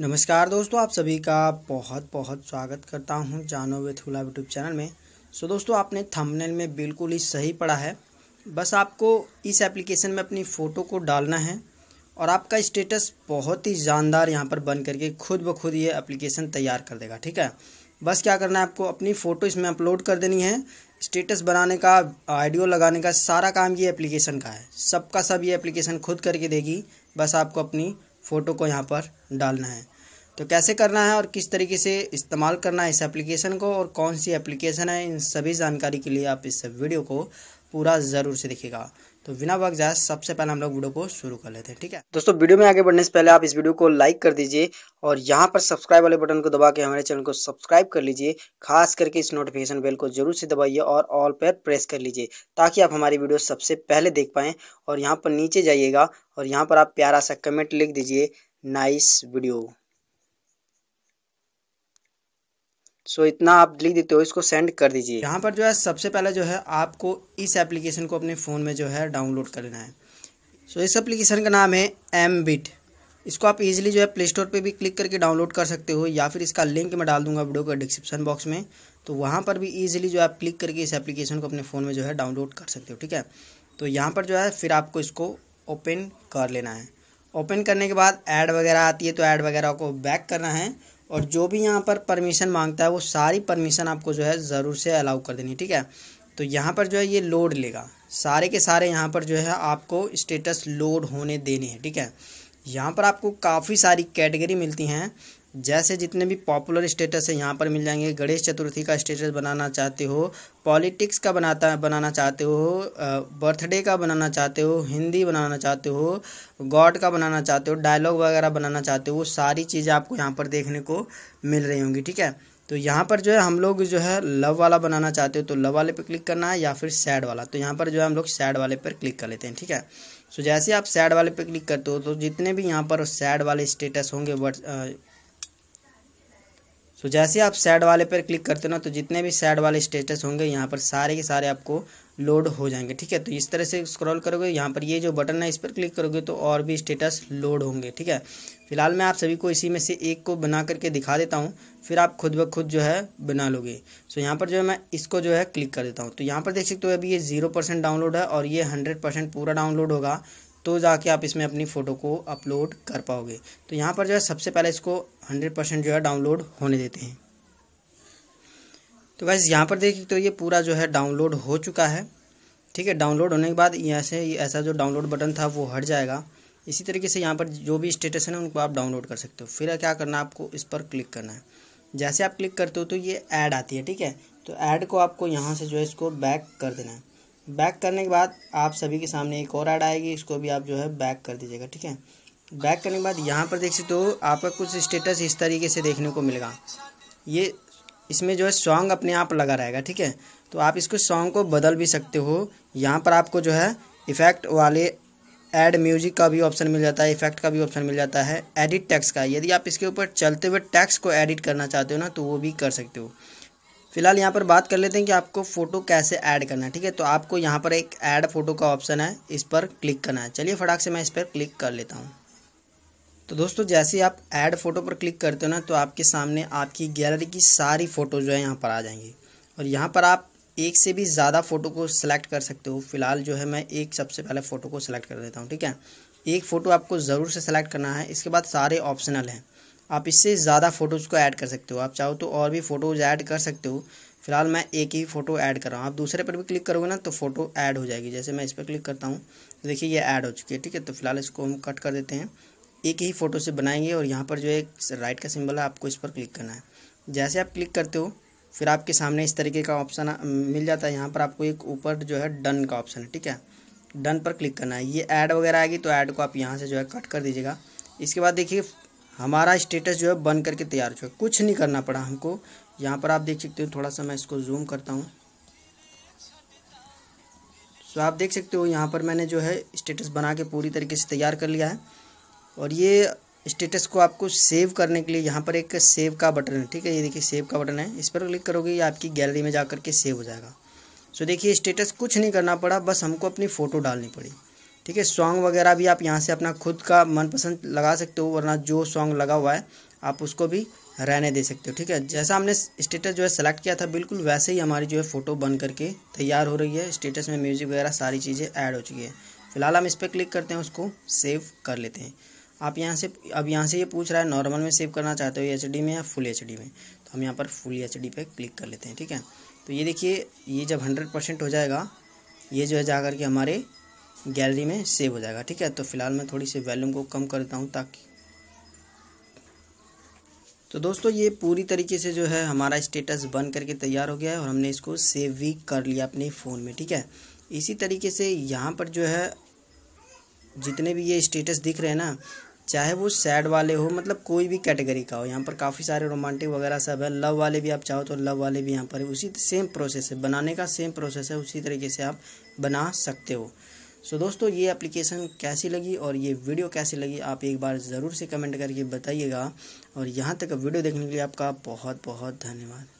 नमस्कार दोस्तों आप सभी का बहुत बहुत स्वागत करता हूं जानो वेथुला यूट्यूब चैनल में सो दोस्तों आपने थंबनेल में बिल्कुल ही सही पढ़ा है बस आपको इस एप्लीकेशन में अपनी फ़ोटो को डालना है और आपका स्टेटस बहुत ही जानदार यहां पर बन करके खुद ब खुद ये एप्लीकेशन तैयार कर देगा ठीक है बस क्या करना है आपको अपनी फ़ोटो इसमें अपलोड कर देनी है स्टेटस बनाने का आइडियो लगाने का सारा काम ये एप्लीकेशन का है सबका सब ये एप्लीकेशन खुद करके देगी बस आपको अपनी फ़ोटो को यहाँ पर डालना है तो कैसे करना है और किस तरीके से इस्तेमाल करना है इस एप्लीकेशन को और कौन सी एप्लीकेशन है इन सभी जानकारी के लिए आप इस वीडियो को पूरा ज़रूर से देखिएगा तो बिना वक्त जाए सबसे पहले हम लोग वीडियो को शुरू कर लेते हैं ठीक है दोस्तों वीडियो में आगे बढ़ने से पहले आप इस वीडियो को लाइक कर दीजिए और यहाँ पर सब्सक्राइब वाले बटन को दबा के हमारे चैनल को सब्सक्राइब कर लीजिए खास करके इस नोटिफिकेशन बेल को जरूर से दबाइए और ऑल पर प्रेस कर लीजिए ताकि आप हमारी वीडियो सबसे पहले देख पाएँ और यहाँ पर नीचे जाइएगा और यहाँ पर आप प्यारा सा कमेंट लिख दीजिए नाइस वीडियो सो इतना आप लिख देते हो इसको सेंड कर दीजिए यहाँ पर जो है सबसे पहले जो है आपको इस एप्लीकेशन को अपने फ़ोन में जो है डाउनलोड करना है सो इस एप्लीकेशन का नाम है एम बिट इसको आप इजीली जो है प्ले स्टोर पर भी क्लिक करके डाउनलोड कर सकते हो या फिर इसका लिंक मैं डाल दूंगा वीडियो का डिस्क्रिप्शन बॉक्स में तो वहाँ पर भी ईजिली जो आप क्लिक करके इस एप्लीकेशन को अपने फ़ोन में जो है डाउनलोड कर सकते हो ठीक है तो यहाँ पर जो है फिर आपको इसको ओपन कर लेना है ओपन करने के बाद ऐड वगैरह आती है तो ऐड वगैरह को बैक करना है और जो भी यहाँ पर परमिशन मांगता है वो सारी परमिशन आपको जो है ज़रूर से अलाउ कर देनी ठीक है तो यहाँ पर जो है ये लोड लेगा सारे के सारे यहाँ पर जो है आपको स्टेटस लोड होने देने हैं ठीक है यहाँ पर आपको काफ़ी सारी कैटेगरी मिलती हैं जैसे जितने भी पॉपुलर स्टेटस है यहाँ पर मिल जाएंगे गणेश चतुर्थी का स्टेटस बनाना चाहते हो पॉलिटिक्स का बनाता बनाना चाहते हो बर्थडे का बनाना चाहते हो हिंदी बनाना चाहते हो गॉड का बनाना चाहते हो डायलॉग वगैरह बनाना चाहते हो सारी चीज़ें आपको यहाँ पर देखने को मिल रही होंगी ठीक है तो यहाँ पर जो है हम लोग जो है लव वाला बनाना चाहते हो तो लव वाले पर क्लिक करना है या फिर सैड वाला तो यहाँ पर जो है हम लोग सैड वाले पर क्लिक कर लेते हैं ठीक है सो जैसे आप सैड वाले पर क्लिक करते हो तो जितने भी यहाँ पर सैड वाले स्टेटस होंगे सो so, जैसे आप सैड वाले पर क्लिक करते हो ना तो जितने भी सैड वाले स्टेटस होंगे यहाँ पर सारे के सारे आपको लोड हो जाएंगे ठीक है तो इस तरह से स्क्रॉल करोगे यहाँ पर ये जो बटन है इस पर क्लिक करोगे तो और भी स्टेटस लोड होंगे ठीक है फिलहाल मैं आप सभी को इसी में से एक को बना करके दिखा देता हूँ फिर आप खुद ब खुद जो है बना लोगे सो so, यहाँ पर जो है मैं इसको जो है क्लिक कर देता हूँ तो यहाँ पर देख सकते हो अभी ये जीरो परसेंट डाउनलोड है और ये हंड्रेड परसेंट पूरा डाउनलोड होगा तो जाके आप इसमें अपनी फ़ोटो को अपलोड कर पाओगे तो यहाँ पर जो है सबसे पहले इसको हंड्रेड परसेंट जो है डाउनलोड होने देते हैं तो वैसे यहाँ पर देखिए तो ये पूरा जो है डाउनलोड हो चुका है ठीक है डाउनलोड होने के बाद यहाँ से ऐसा जो डाउनलोड बटन था वो हट जाएगा इसी तरीके से यहाँ पर जो भी स्टेटस है ना उनको आप डाउनलोड कर सकते हो फिर क्या करना है आपको इस पर क्लिक करना है जैसे आप क्लिक करते हो तो ये ऐड आती है ठीक है तो ऐड को आपको यहाँ से जो है इसको बैक कर देना है बैक करने के बाद आप सभी के सामने एक और ऐड आएगी इसको भी आप जो है बैक कर दीजिएगा ठीक है बैक करने के बाद यहाँ पर देख सकते हो आपका कुछ स्टेटस इस तरीके से देखने को मिलेगा ये इसमें जो है सॉन्ग अपने आप लगा रहेगा ठीक है तो आप इसको सॉन्ग को बदल भी सकते हो यहाँ पर आपको जो है इफ़ेक्ट वाले एड म्यूजिक का भी ऑप्शन मिल जाता है इफेक्ट का भी ऑप्शन मिल जाता है एडिट टैक्स का यदि आप इसके ऊपर चलते हुए टैक्स को एडिट करना चाहते हो ना तो वो भी कर सकते हो फिलहाल यहाँ पर बात कर लेते हैं कि आपको फ़ोटो कैसे ऐड करना है ठीक है तो आपको यहाँ पर एक ऐड फ़ोटो का ऑप्शन है इस पर क्लिक करना है चलिए फटाक से मैं इस पर क्लिक कर लेता हूँ तो दोस्तों जैसे ही आप ऐड फ़ोटो पर क्लिक करते हो ना तो आपके सामने आपकी गैलरी की सारी फ़ोटो जो है यहाँ पर आ जाएंगी और यहाँ पर आप एक से भी ज़्यादा फ़ोटो को सिलेक्ट कर सकते हो फिलहाल जो है मैं एक सबसे पहले फ़ोटो को सिलेक्ट कर देता हूँ ठीक है एक फ़ोटो आपको ज़रूर से सेलेक्ट करना है इसके बाद सारे ऑप्शनल हैं आप इससे ज़्यादा फ़ोटोज़ को ऐड कर सकते हो आप चाहो तो और भी फ़ोटोज़ ऐड कर सकते हो फिलहाल मैं एक ही फ़ोटो ऐड कर रहा हूँ आप दूसरे पर भी क्लिक करोगे ना तो फ़ोटो ऐड हो जाएगी जैसे मैं इस पर क्लिक करता हूँ तो देखिए ये ऐड हो चुकी है ठीक है तो फिलहाल इसको हम कट कर देते हैं एक ही फ़ोटो से बनाएंगे और यहाँ पर जो है राइट का सिंबल है आपको इस पर क्लिक करना है जैसे आप क्लिक करते हो फिर आपके सामने इस तरीके का ऑप्शन मिल जाता है यहाँ पर आपको एक ऊपर जो है डन का ऑप्शन है ठीक है डन पर क्लिक करना है ये ऐड वगैरह आएगी तो ऐड को आप यहाँ से जो है कट कर दीजिएगा इसके बाद देखिए हमारा स्टेटस जो है बन करके तैयार हो चुका कुछ नहीं करना पड़ा हमको यहाँ पर आप देख सकते हो थोड़ा सा मैं इसको जूम करता हूँ सो आप देख सकते हो यहाँ पर मैंने जो है स्टेटस बना के पूरी तरीके से तैयार कर लिया है और ये स्टेटस को आपको सेव करने के लिए यहाँ पर एक सेव का बटन है ठीक है ये देखिए सेव का बटन है इस पर क्लिक करोगे ये आपकी गैलरी में जा करके सेव हो जाएगा सो देखिए स्टेटस कुछ नहीं करना पड़ा बस हमको अपनी फ़ोटो डालनी पड़ी ठीक है सॉन्ग वगैरह भी आप यहाँ से अपना खुद का मनपसंद लगा सकते हो वरना जो सॉन्ग लगा हुआ है आप उसको भी रहने दे सकते हो ठीक है जैसा हमने स्टेटस जो है सेलेक्ट किया था बिल्कुल वैसे ही हमारी जो है फ़ोटो बन करके तैयार हो रही है स्टेटस में म्यूज़िक वगैरह सारी चीज़ें ऐड हो चुकी है फिलहाल हम इस पर क्लिक करते हैं उसको सेव कर लेते हैं आप यहाँ से अब यहाँ से ये पूछ रहा है नॉर्मल में सेव करना चाहते हो एच में या फुल एच में तो हम यहाँ पर फुल एच पर क्लिक कर लेते हैं ठीक है तो ये देखिए ये जब हंड्रेड हो जाएगा ये जो है जा के हमारे गैलरी में सेव हो जाएगा ठीक है तो फिलहाल मैं थोड़ी सी वॉल्यूम को कम करता हूँ ताकि तो दोस्तों ये पूरी तरीके से जो है हमारा स्टेटस बन करके तैयार हो गया है और हमने इसको सेव भी कर लिया अपने फ़ोन में ठीक है इसी तरीके से यहाँ पर जो है जितने भी ये स्टेटस दिख रहे हैं ना चाहे वो सैड वाले हो मतलब कोई भी कैटेगरी का हो यहाँ पर काफ़ी सारे रोमांटिक वगैरह सब है लव वाले भी आप चाहो तो लव वाले भी यहाँ पर उसी सेम प्रोसेस है बनाने का सेम प्रोसेस है उसी तरीके से आप बना सकते हो सो so, दोस्तों ये एप्लीकेशन कैसी लगी और ये वीडियो कैसी लगी आप एक बार ज़रूर से कमेंट करके बताइएगा और यहाँ तक वीडियो देखने के लिए आपका बहुत बहुत धन्यवाद